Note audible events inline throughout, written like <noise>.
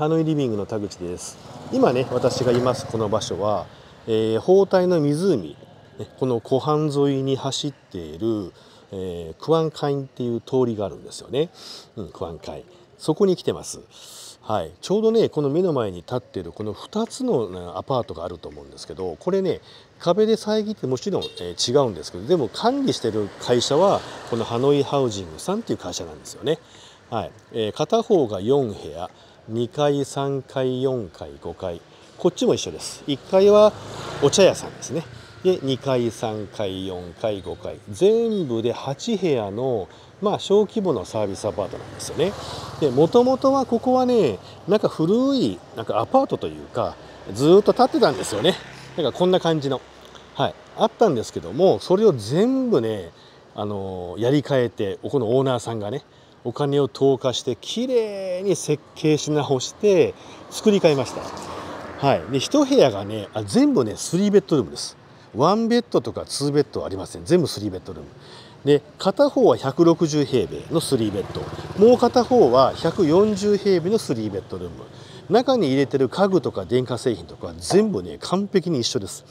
ハノイリビングの田口です今ね私がいますこの場所は、えー、包帯の湖この湖畔沿いに走っている、えー、クワンカインっていう通りがあるんですよね、うん、クワンカインそこに来てますはい、ちょうどねこの目の前に立っているこの2つのアパートがあると思うんですけどこれね壁で遮ってもちろん、え違うんですけどでも管理してる会社はこのハノイハウジングさんっていう会社なんですよね。はいえー、片方が4部屋2階3階4階5階こっちも一緒です1階はお茶屋さんですねで2階3階4階5階全部で8部屋のまあ小規模のサービスアパートなんですよねでもともとはここはねなんか古いなんかアパートというかずっと建ってたんですよねなんかこんな感じのはいあったんですけどもそれを全部ねあのやり替えてこのオーナーさんがねお金を投下してきれいに設計し直して作り変えましたはいで一部屋がねあ全部ね3ベッドルームです1ベッドとか2ベッドはありません全部3ベッドルームで片方は160平米の3ベッドもう片方は140平米の3ベッドルーム中に入れてる家具とか電化製品とか全部ね完璧に一緒です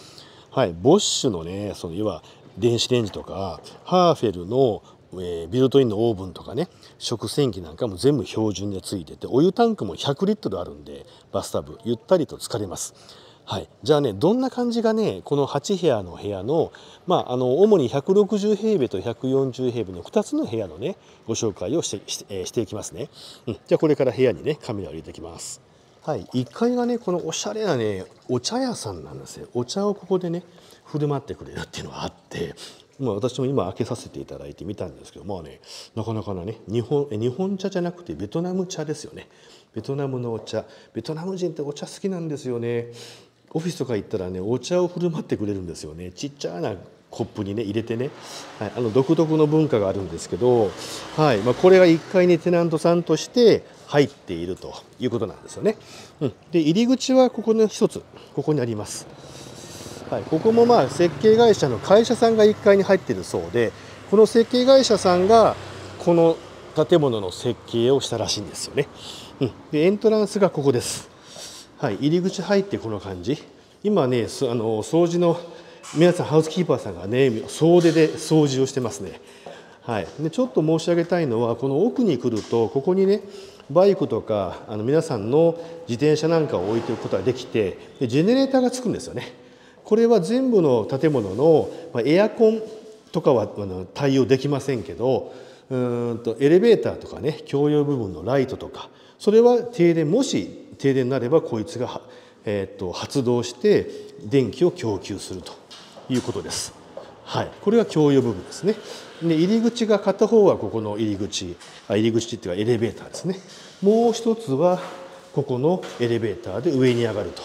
はいボッシュのねその要は電子レンジとかハーフェルのえビルトインのオーブンとかね食洗機なんかも全部標準でついててお湯タンクも100リットルあるんでバスタブゆったりと疲れます。はい、じゃあねどんな感じがねこの8部屋の部屋の,、まあ、あの主に160平米と140平米の2つの部屋のねご紹介をしてして,、えー、していきますね、うん、じゃあこれから部屋にねカメラを入れていきます。はい、1階がねこのおしゃれなねお茶屋さんなんですよお茶をここでね振る舞ってくれるっていうのがあってまあ、私も今開けさせていただいてみたんですけどまあねなかなかなね日本日本茶じゃなくてベトナム茶ですよねベトナムのお茶ベトナム人ってお茶好きなんですよねオフィスとか行ったらねお茶を振る舞ってくれるんですよねちっちゃなコップにね入れてね、はい、あの独特の文化があるんですけど、はいまあ、これが1階にテナントさんとして入っているということなんですよね。うん、で入り口はここの1つここにあります。はい、ここもまあ設計会社の会社さんが1階に入ってるそうでこの設計会社さんがこの建物の設計をしたらしいんですよね、うん、でエントランスがここです、はい、入り口入ってこの感じ今ねあの掃除の皆さんハウスキーパーさんがね総出で掃除をしてますねはい、でちょっと申し上げたいのはこの奥に来るとここにねバイクとかあの皆さんの自転車なんかを置いておくことができてでジェネレーターがつくんですよね。これは全部の建物の、まエアコンとかは対応できませんけどうんとエレベーターとかね共用部分のライトとかそれは停電もし停電になればこいつが、えーと、発動して電気を供給するということです。はい、これは共用部分ですね。で入り口が片方はここの入り口あ入り口っていうかエレベーターですね。もう一つはここのエレベーターで上に上がると。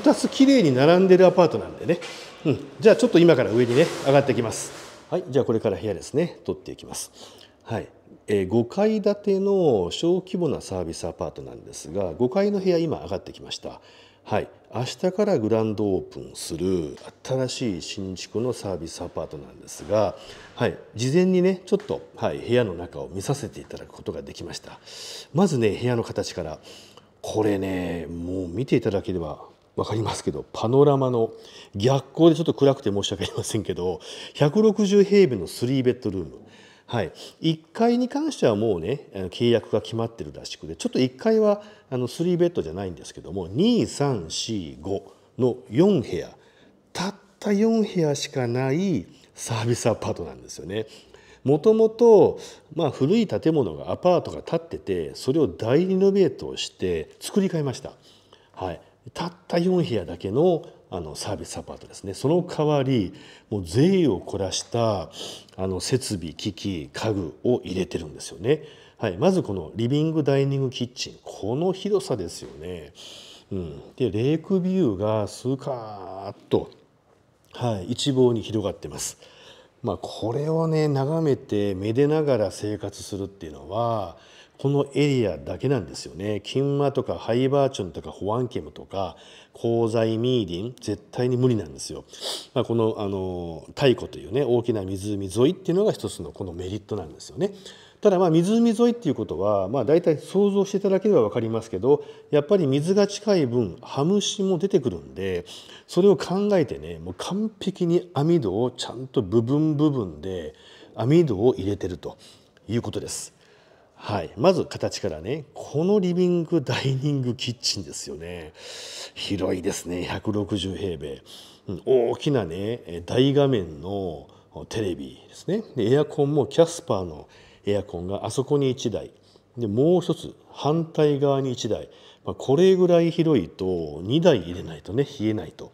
2つ綺麗に並んでるアパートなんでね、うん、じゃあちょっと今から上にね上がってきますはいじゃあこれから部屋ですね取っていきますはいえー、5階建ての小規模なサービスアパートなんですが5階の部屋今上がってきましたはい明日からグランドオープンする新しい新築のサービスアパートなんですが、はい、事前にねちょっと、はい、部屋の中を見させていただくことができましたまずね部屋の形からこれねもう見ていただければ分かりますけどパノラマの逆光でちょっと暗くて申し訳ありませんけど160平米の3ベッドルーム、はい、1階に関してはもうね契約が決まってるらしくてちょっと1階はあの3ベッドじゃないんですけども2345の4部屋たった4部屋しかないサービスアパートなんですよね。もともと古い建物がアパートが建っててそれを大リノベートをして作り変えました。はい、たった4部屋だけのあのサービスアパートですねその代わりもう税を凝らしたあの設備機器家具を入れてるんですよね、はい、まずこのリビングダイニングキッチンこの広さですよね、うん、でレイクビューがスカーッと、はい、一望に広がってます、まあ、これをね眺めてめでながら生活するっていうのはこのエリアだけなんですよね。キンマとかハイバーチョンとかホワンケムとか、鉱材ミーリン、絶対に無理なんですよ。まあ、この、あの、太古というね、大きな湖沿いっていうのが一つのこのメリットなんですよね。ただまあ湖沿いっていうことはまあ大体想像していただければ分かりますけどやっぱり水が近い分ハムシも出てくるんでそれを考えてねもう完璧に網戸をちゃんと部分部分で網戸を入れてるということです。はい、まず形からねこのリビングダイニングキッチンですよね広いですね160平米、大きなね大画面のテレビですねでエアコンもキャスパーのエアコンがあそこに1台でもう一つ反対側に1台、まあ、これぐらい広いと2台入れないとね冷えないと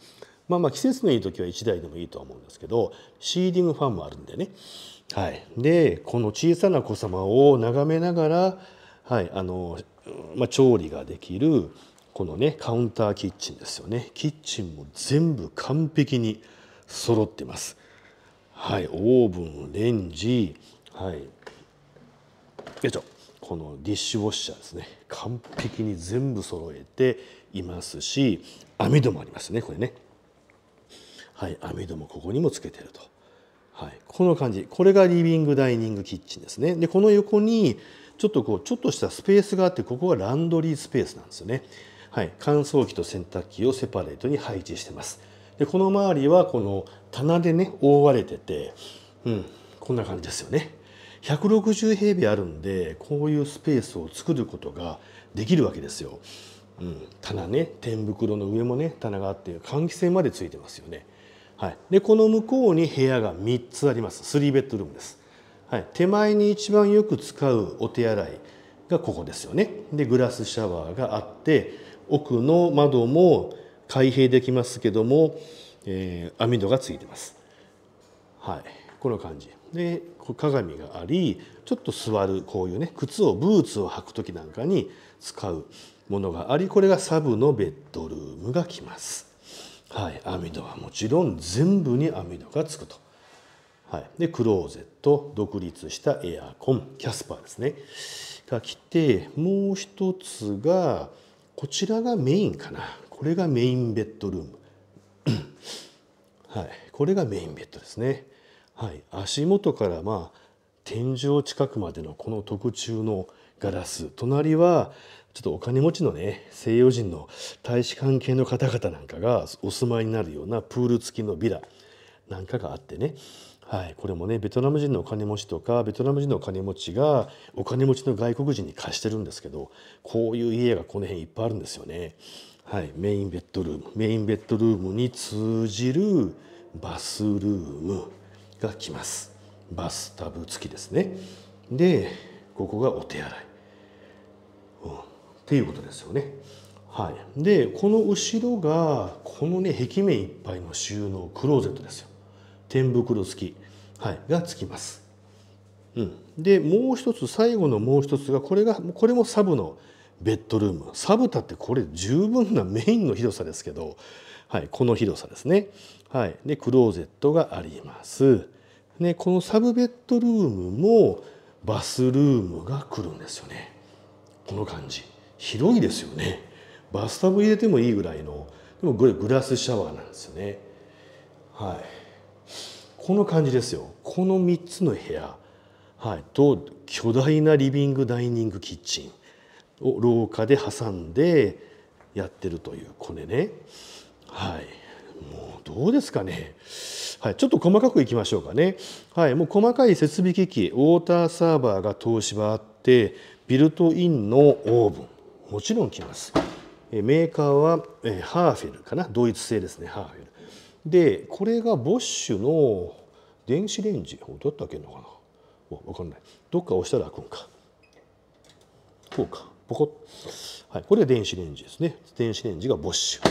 まあまあ季節のいい時は1台でもいいとは思うんですけどシーディングファンもあるんでねはい、でこの小さな子様を眺めながら、はいあのまあ、調理ができるこのねカウンターキッチンですよねキッチンも全部完璧に揃ってます。はい、オーブンレンジ、はい、よいしょこのディッシュウォッシャーですね完璧に全部揃えていますし網戸もありますねこれね。はい、網戸もここにもつけてると。はい、この感じこれがリビングダイニングキッチンですねでこの横にちょっとこうちょっとしたスペースがあってここがランドリースペースなんですよね、はい、乾燥機と洗濯機をセパレートに配置してますでこの周りはこの棚でね覆われてて、うん、こんな感じですよね160平米あるんでこういうスペースを作ることができるわけですよ、うん、棚ね天袋の上もね棚があって換気扇までついてますよねはい、でこの向こうに部屋が3つあります3ベッドルームです、はい、手前に一番よく使うお手洗いがここですよねでグラスシャワーがあって奥の窓も開閉できますけども、えー、網戸がついてますはいこの感じで鏡がありちょっと座るこういうね靴をブーツを履く時なんかに使うものがありこれがサブのベッドルームが来ますはい、網戸はもちろん全部に網戸がつくと。はい、でクローゼット独立したエアコンキャスパーですねが来てもう一つがこちらがメインかなこれがメインベッドルームはいこれがメインベッドですねはい足元からまあ天井近くまでのこの特注のガラス隣はちょっとお金持ちのね西洋人の大使関係の方々なんかがお住まいになるようなプール付きのビラなんかがあってねはい、これもねベトナム人のお金持ちとかベトナム人のお金持ちがお金持ちの外国人に貸してるんですけどこういう家がこの辺いっぱいあるんですよね。はい、メインベッドルームメインベッドルームに通じるバスルームが来ますバスタブ付きですねでここがお手洗い、うん、っていうことですよね。はい、でこの後ろがこのね壁面いっぱいの収納クローゼットですよ。天袋付き、はい、が付きます。うん、でもう一つ最後のもう一つがこれがこれもサブのベッドルームサブタってこれ十分なメインの広さですけど、はい、この広さですね、はい、でクローゼットがあります、ね、このサブベッドルームもバスルームが来るんですよねこの感じ広いですよねバスタブ入れてもいいぐらいのでもグラスシャワーなんですよねはいこの感じですよこの3つの部屋、はい、と巨大なリビングダイニングキッチンを廊下で挟んでやってるというこれねはいもうどうですかねはい、ちょっと細かくいきましょうかね、はい、もう細かい設備機器ウォーターサーバーが東芝あってビルトインのオーブンもちろん来ます。メーカーはハーフェルかなドイツ製ですねハーフェル。でこれがボッシュの電子レンジどうやって開けるのかなわかんないどっか押したら開くんかこうかポコッ、はい、これが電子レンジですね電子レンジがボッシュ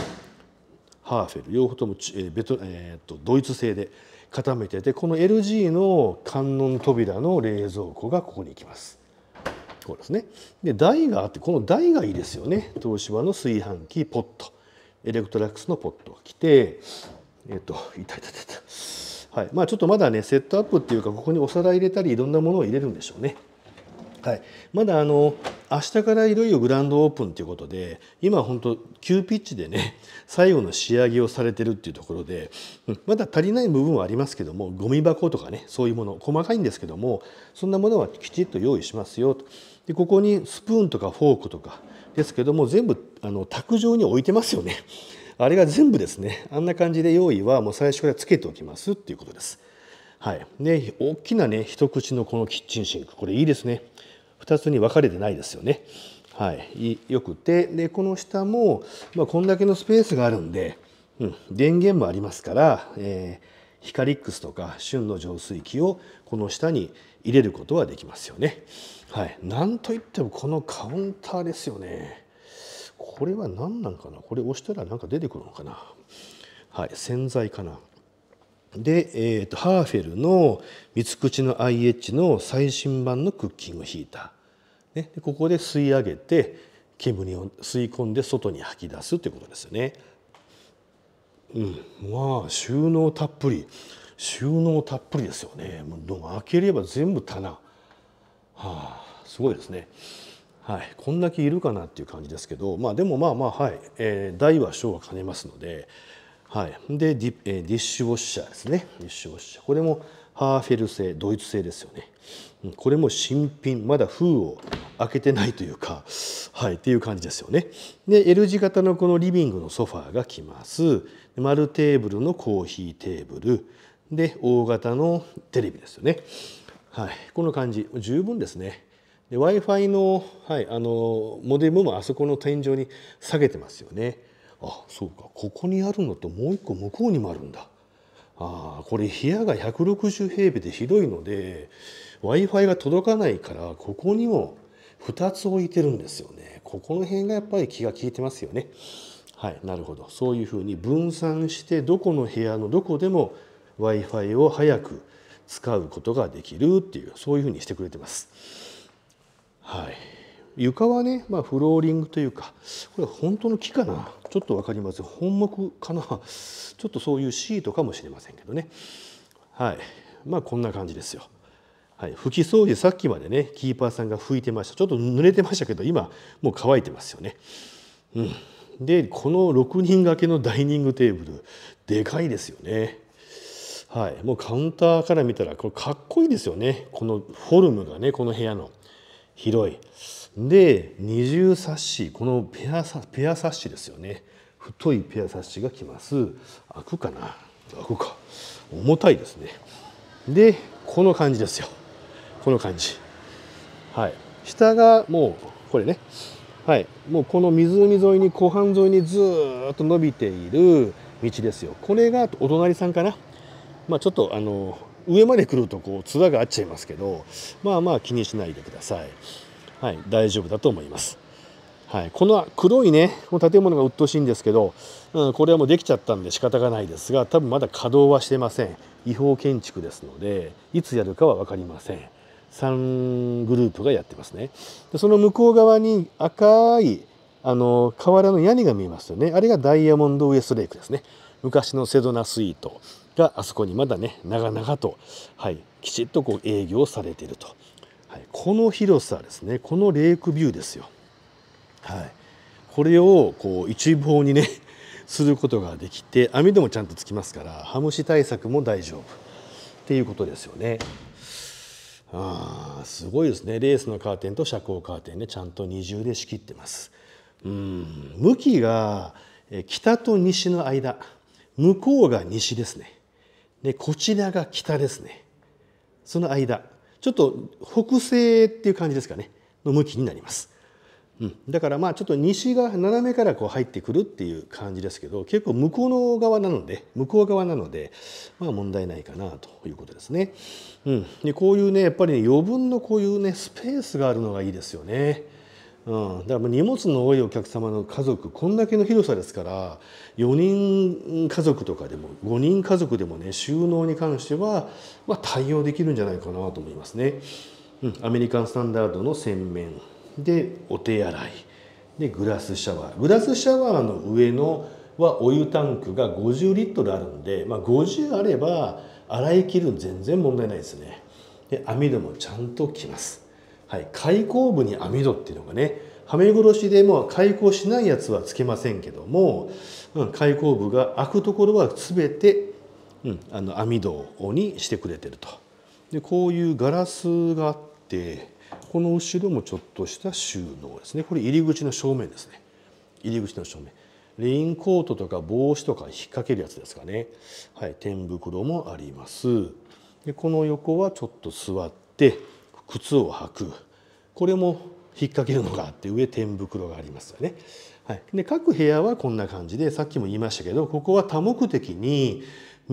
ハーフェル両方とも、えベトえー、っとドイツ製で固めててこの LG の観音扉の冷蔵庫がここに行きますこうですね。で、台があって、この台がいいですよね。東芝の炊飯器、ポット。エレクトラックスのポットが来て、えっ、と痛い痛い痛いた。はい。まあちょっとまだね、セットアップっていうか、ここにお皿入れたり、いろんなものを入れるんでしょうね。はい、まだあの明日からいよいよグランドオープンということで今本当急ピッチでね最後の仕上げをされてるっていうところで、うん、まだ足りない部分はありますけどもゴミ箱とかねそういうもの細かいんですけどもそんなものはきちっと用意しますよと。でここにスプーンとかフォークとかですけども全部あの卓上に置いてますよね <laughs> あれが全部ですねあんな感じで用意はもう最初からつけておきますっていうことですはいで大きなね一口のこのキッチンシンクこれいいですね2つに分かれてないですよねはいよくてでこの下も、まあ、こんだけのスペースがあるんで、うん、電源もありますから、えーヒカリックスとか旬の浄水器をこの下に入れることはできますよね。はい、なんといってもこのカウンターですよね。これは何なんかなこれ押したらなんか出てくるのかなはい、洗剤かな。で、えーと、ハーフェルの三口の IH の最新版のクッキングヒーター、ね、ここで吸い上げて煙を吸い込んで外に吐き出すということですよね。うん、まあ収納たっぷり収納たっぷりですよねもうもう開ければ全部棚はあすごいですねはいこんだけいるかなっていう感じですけどまあでもまあまあはい、えー、大は小は兼ねますのではいでディ,、えー、ディッシュウォッシャーですねディッシュウォッシャーこれもハーフェル製ドイツ製ですよねこれも新品まだ封を開けてないというかはいっていう感じですよねで L 字型のこのリビングのソファーが来ます丸テーブルのコーヒーテーブルで大型のテレビですよねはいこの感じ十分ですね w i f i の,、はい、あのモデルもあそこの天井に下げてますよねあそうかここにあるのともう一個向こうにもあるんだああこれ部屋が160平米で広いので w i f i が届かないからここにも2つ置いてるんですよねここの辺がやっぱり気が利いてますよねはいなるほどそういうふうに分散してどこの部屋のどこでも w i f i を早く使うことができるっていうそういうふうにしてくれてます。床はね、まあ、フローリングというかこれは本当の木かなちょっと分かります本木かなちょっとそういうシートかもしれませんけどねはいまあこんな感じですよ。はい、拭き掃除さっきまでねキーパーさんが拭いてましたちょっと濡れてましたけど今もう乾いてますよね。うん、でこの6人掛けのダイニングテーブルでかいですよね。はい、もうカウンターから見たらこれかっこいいですよねこのフォルムがねこの部屋の広い。で二重サッシこのペアサペアサッシですよね太いペアサッシがきます開くかな開くか重たいですねでこの感じですよこの感じはい下がもうこれねはいもうこの湖沿いに湖畔沿いにずっと伸びている道ですよこれがお隣さんかなまあちょっとあの上まで来るとこう面が合っちゃいますけどまあまあ気にしないでください。はい、大丈夫だと思います。はい、この黒いねこの建物が鬱陶しいんですけど、うん、これはもうできちゃったんで仕方がないですが多分まだ稼働はしてません違法建築ですのでいつやるかは分かりません3グループがやってますねでその向こう側に赤いあの瓦の屋根が見えますよねあれがダイヤモンドウエストレイクですね昔のセドナスイートがあそこにまだね長々と、はい、きちっとこう営業されているとはい、この広さですねこのレイクビューですよ。はい、これをこう一望にね <laughs> することができて網戸もちゃんとつきますからハムシ対策も大丈夫っていうことですよね。あーすごいですねレースのカーテンと遮光カーテンで、ね、ちゃんと二重で仕切ってます。うん向きが北と西の間向こうが西ですねでこちらが北ですねその間ちょっと北西っていう感じですかねの向きになります。うん、だからまあちょっと西が斜めからこう入ってくるっていう感じですけど結構向こうの側なので向こう側なのでまあ問題ないかなということですね。うん、でこういうねやっぱり、ね、余分のこういうねスペースがあるのがいいですよね。うん、だから荷物の多いお客様の家族こんだけの広さですから4人家族とかでも5人家族でもね収納に関しては、まあ、対応できるんじゃないかなと思いますね。うん、アメリカンスタンダードの洗面でお手洗いでグラスシャワーグラスシャワーの上のはお湯タンクが50リットルあるんで、まあ、50あれば洗い切る全然問題ないですね。で網戸もちゃんときます。はい、開口部に網戸っていうのがねはめ殺しでも開口しないやつはつけませんけども、うん、開口部が開くところは全て、うん、あの網戸にしてくれてると。でこういうガラスがあってこの後ろもちょっとした収納ですねこれ入り口の正面ですね入り口の正面レインコートとか帽子とか引っ掛けるやつですかねはい天袋もありますでこの横はちょっと座って靴を履くこれも引っ掛けるのがあって上天袋がありますよね。はい、で各部屋はこんな感じでさっきも言いましたけどここは多目的に、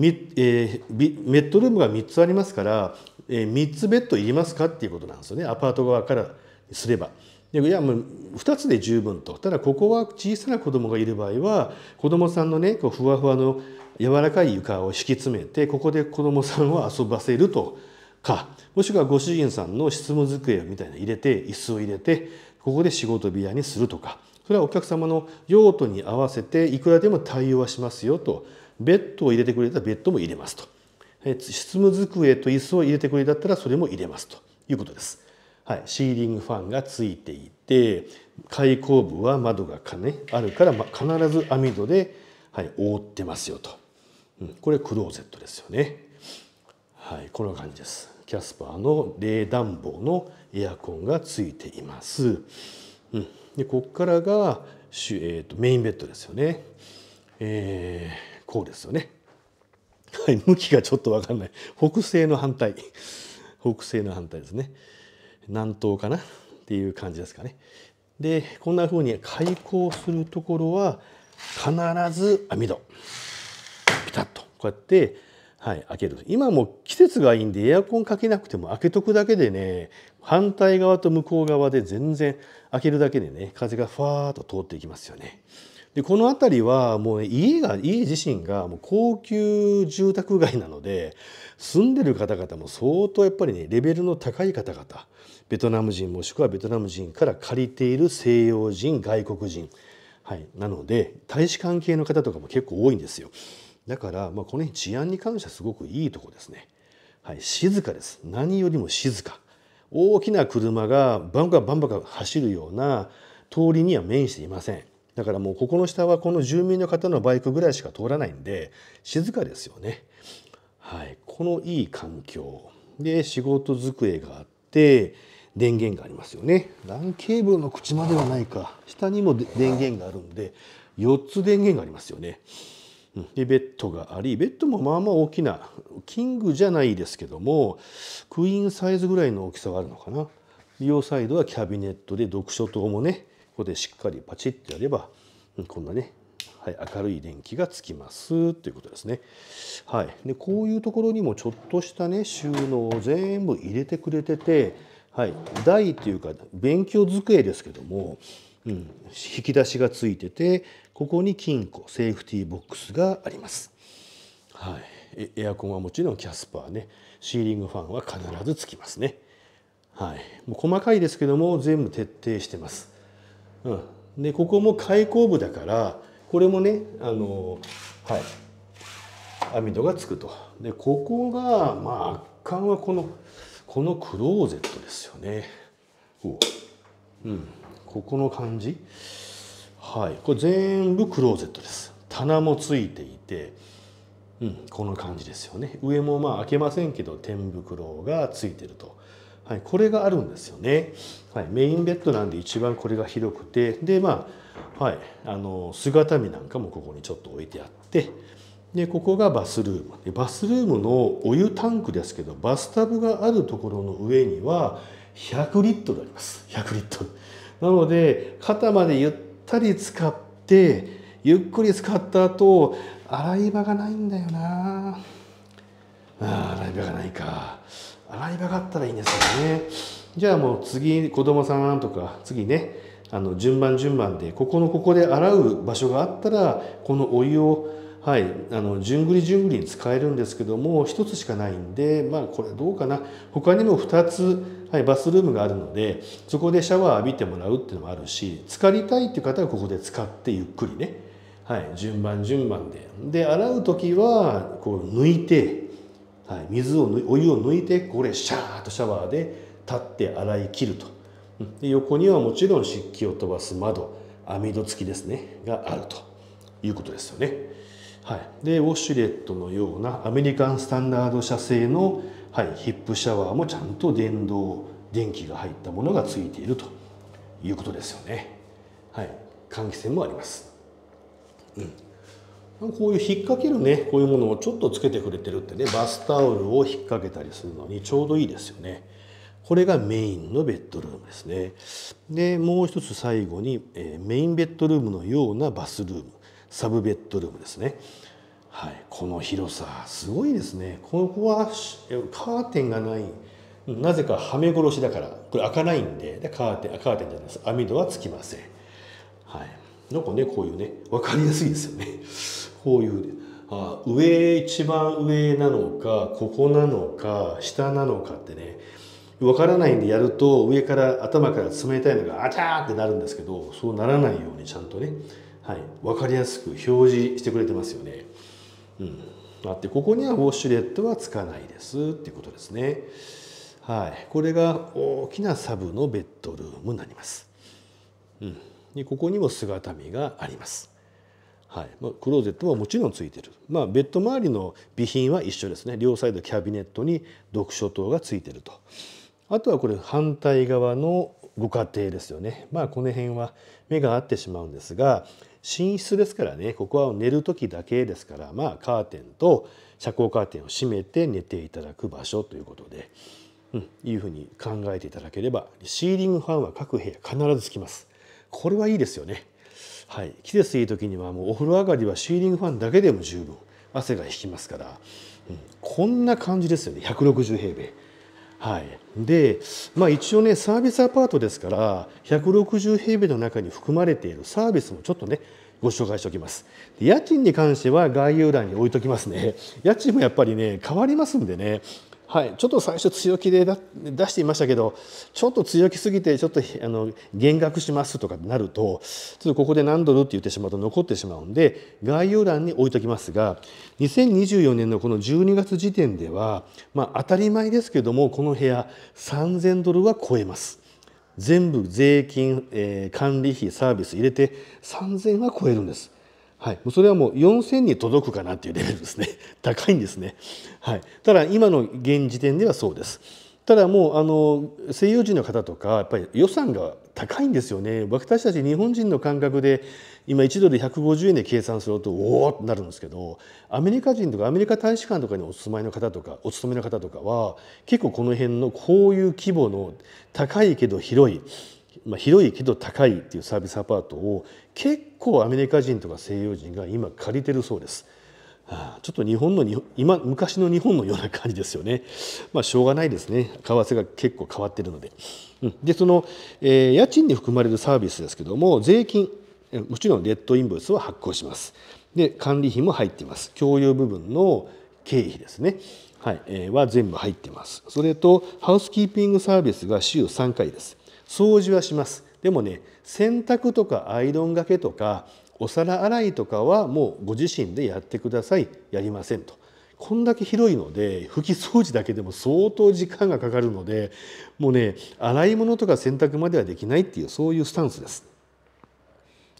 えー、ベッドルームが3つありますから、えー、3つベッドいりますかっていうことなんですよねアパート側からすれば。でいやもう2つで十分とただここは小さな子供がいる場合は子供さんのねこうふわふわの柔らかい床を敷き詰めてここで子供さんを遊ばせると。かもしくはご主人さんの執務机みたいな入れて椅子を入れてここで仕事部屋にするとかそれはお客様の用途に合わせていくらでも対応はしますよとベッドを入れてくれたらベッドも入れますと執務机と椅子を入れてくれったらそれも入れますということです。はい、シーリングファンがついていて開口部は窓がか、ね、あるから、ま、必ず網戸で、はい、覆ってますよと、うん、これクローゼットですよね。はい、こんな感じです。キャスパーの冷暖房のエアコンがついています。うん、でここからが、えーと、メインベッドですよね。えー、こうですよね。はい、向きがちょっと分かんない。北西の反対。北西の反対ですね。南東かなっていう感じですかね。で、こんな風に開口するところは必ず網戸。ピタッとこうやってはい、開ける今も季節がいいんでエアコンかけなくても開けとくだけでね反対側と向こう側で全然開けるだけでね風がふわーっと通っていきますよね。でこの辺りはもう家が家自身がもう高級住宅街なので住んでる方々も相当やっぱりねレベルの高い方々ベトナム人もしくはベトナム人から借りている西洋人外国人、はい、なので大使関係の方とかも結構多いんですよ。だから、まあ、この辺治安に関してはすごくいいとこですね。はい、静かです。何よりも静か。大きな車がバンバンバンバン走るような通りには面していません。だからもうここの下はこの住民の方のバイクぐらいしか通らないんで静かですよね。はい、このいい環境で仕事机があって電源がありますよね。LAN ケーブルの口まではないか下にも電源があるんで4つ電源がありますよね。でベッドがありベッドもまあまあ大きなキングじゃないですけどもクイーンサイズぐらいの大きさがあるのかな両サイドはキャビネットで読書灯もねここでしっかりパチッてやればこんなね、はい、明るい電気がつきますということですね。はい、でこういうところにもちょっとしたね収納を全部入れてくれてて、はい、台というか勉強机ですけどもうん、引き出しがついててここに金庫セーフティーボックスがあります。はい、エアコンはもちろんキャスパーねシーリングファンは必ずつきますね。はい、もう細かいですけども全部徹底してます。うん、でここも開口部だからこれもねあの、はい、網戸がつくと。でここがまあ圧巻はこのこのクローゼットですよね。ううんここの感じはいこれ全部クローゼットです棚もついていてうん、この感じですよね上もまあ開けませんけど天袋がついてると、はい、これがあるんですよね、はい、メインベッドなんで一番これが広くてでまあ,、はい、あの姿見なんかもここにちょっと置いてあってでここがバスルームでバスルームのお湯タンクですけどバスタブがあるところの上には100リットルあります100リットル。なので肩までゆったり使ってゆっくり使った後洗い場がないんだよなあ洗い場がないか洗い場があったらいいんですよねじゃあもう次子供さんとか次ねあの順番順番でここのここで洗う場所があったらこのお湯をはい、あの順繰り順繰りに使えるんですけども1つしかないんでまあこれどうかな他にも2つ、はい、バスルームがあるのでそこでシャワー浴びてもらうっていうのもあるし浸かりたいっていう方はここで使ってゆっくりね、はい、順番順番でで洗う時はこう抜いて、はい、水をお湯を抜いてこれシャーッとシャワーで立って洗い切るとで横にはもちろん湿気を飛ばす窓網戸付きですねがあるということですよね。はい、でウォシュレットのようなアメリカンスタンダード社製の、はい、ヒップシャワーもちゃんと電動電気が入ったものがついているということですよね。はい、換気扇もあります、うん、こういう引っ掛けるねこういうものをちょっとつけてくれてるってねバスタオルを引っ掛けたりするのにちょうどいいですよね。これがメインのベッドルームですね。でもう一つ最後に、えー、メインベッドルームのようなバスルーム。サブベッドルームですね。はい、この広さすごいですねここはカーテンがないなぜかはめ殺しだからこれ開かないんででカーテンカーテンじゃないです網戸はつきません、はい、なんかねこういうね分かりやすいですよね <laughs> こういうあ上一番上なのかここなのか下なのかってね分からないんでやると上から頭から冷たいのがあちゃーってなるんですけどそうならないようにちゃんとねはい、分かりやすく表示してくれてますよね。うん、あってここにはウォシュレットはつかないですっていうことですね。はい、これが大きなサブのベッドルームになります。うん、でここにも姿見があります。はいまあ、クローゼットはもちろんついてる、まあ、ベッド周りの備品は一緒ですね両サイドキャビネットに読書灯がついてるとあとはこれ反対側のご家庭ですよねまあこの辺は目が合ってしまうんですが寝室ですからねここは寝る時だけですからまあカーテンと遮光カーテンを閉めて寝ていただく場所ということで、うん、いうふうに考えていただければシーリングファンは各部屋必ずつきます。これはいいですよね。はい、季節いい時にはもうお風呂上がりはシーリングファンだけでも十分汗が引きますから、うん、こんな感じですよね160平米。はい、で、まあ、一応ねサービスアパートですから160平米の中に含まれているサービスもちょっとねご紹介しておきます家賃に関しては概要欄に置いときますね家賃もやっぱりね変わりますんでねはい、ちょっと最初強気で出していましたけどちょっと強気すぎてちょっとあの減額しますとかなるとちょっとここで何ドルって言ってしまうと残ってしまうんで概要欄に置いときますが2024年のこの12月時点では、まあ、当たり前ですけどもこの部屋3000ドルは超えます。全部税金、えー、管理費サービス入れて3000は超えるんです。はい、それはもう4000に届くかなっていうレベルですね <laughs> 高いんですね、はい、ただ今の現時点ではそうですただもうあの西洋人の方とかやっぱり予算が高いんですよね私たち日本人の感覚で今1ドル150円で計算するとおおってなるんですけどアメリカ人とかアメリカ大使館とかにお住まいの方とかお勤めの方とかは結構この辺のこういう規模の高いけど広いまあ、広いけど高いっていうサービスアパートを結構アメリカ人とか西洋人が今借りてるそうです。ちょっと日本の今昔の日本のような感じですよね。<laughs> まあしょうがないですね。為替が結構変わっているので。うん、でその、えー、家賃に含まれるサービスですけども税金もちろんレッドインボイスは発行します。で管理費も入っています。共有部分の経費ですね。はい、えー、は全部入ってます。それとハウスキーピングサービスが週3回です。掃除はしますでもね洗濯とかアイロンがけとかお皿洗いとかはもうご自身でやってくださいやりませんと。こんだけ広いので拭き掃除だけでも相当時間がかかるのでもうね洗い物とか洗濯まではできないっていうそういうスタンスです。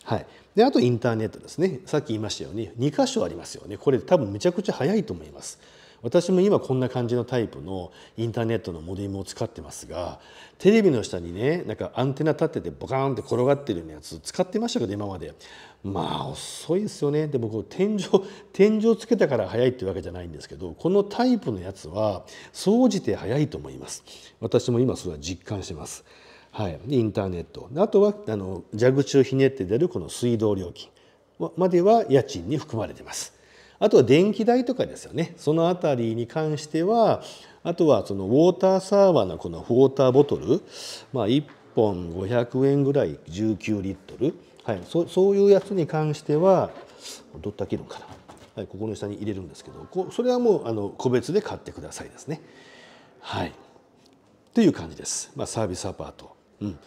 はい、であとインターネットですねさっき言いましたように2箇所ありますよねこれ多分めちゃくちゃ早いと思います。私も今こんな感じのタイプのインターネットのモデムを使ってますがテレビの下にねなんかアンテナ立っててボカーンって転がってるようなやつ使ってましたけど今までまあ遅いですよねで僕天井天井つけたから早いっていうわけじゃないんですけどこのタイプのやつは総じて早いと思います私も今それは実感してますはいインターネットあとはあの蛇口をひねって出るこの水道料金までは家賃に含まれてますあとは電気代とかですよねその辺りに関してはあとはそのウォーターサーバーのこのウォーターボトル、まあ、1本500円ぐらい19リットル、はい、そそういうやつに関してはどったけるかな、はい、ここの下に入れるんですけどこそれはもうあの個別で買ってくださいですね。はい、という感じです、まあ、サービスアパート。うん、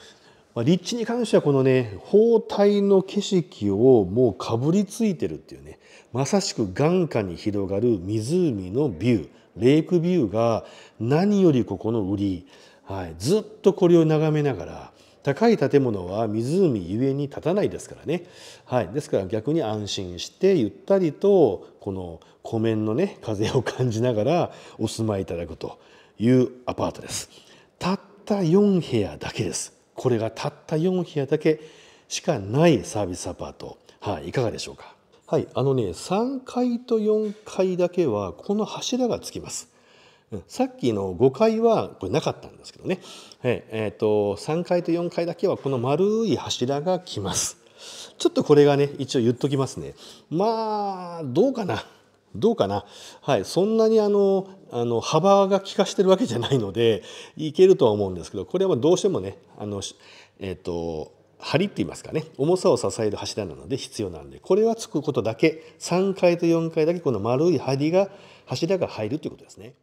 立地に関してはこのね包帯の景色をもうかぶりついてるっていうねまさしく眼下に広がる湖のビューレイクビューが何よりここの売り、はい、ずっとこれを眺めながら高い建物は湖ゆえに立たないですからね、はい、ですから逆に安心してゆったりとこの湖面のね風を感じながらお住まいいただくというアパートです。たった4部屋だけですこれがたった4部屋だけしかないサービスアパート、はい、いかがでしょうか。はい、あのね3階と4階だけはこの柱がつきます。さっきの5階はこれなかったんですけどね、はいえーと、と3階と4階だけはこの丸い柱がきます。ちょっとこれがね一応言っときますね。まあどうかな。どうかな、はい、そんなにあのあの幅が利かしてるわけじゃないのでいけるとは思うんですけどこれはどうしてもねあの、えーと、と梁って言いますかね重さを支える柱なので必要なんでこれはつくことだけ3回と4回だけこの丸い梁が柱が入るということですね。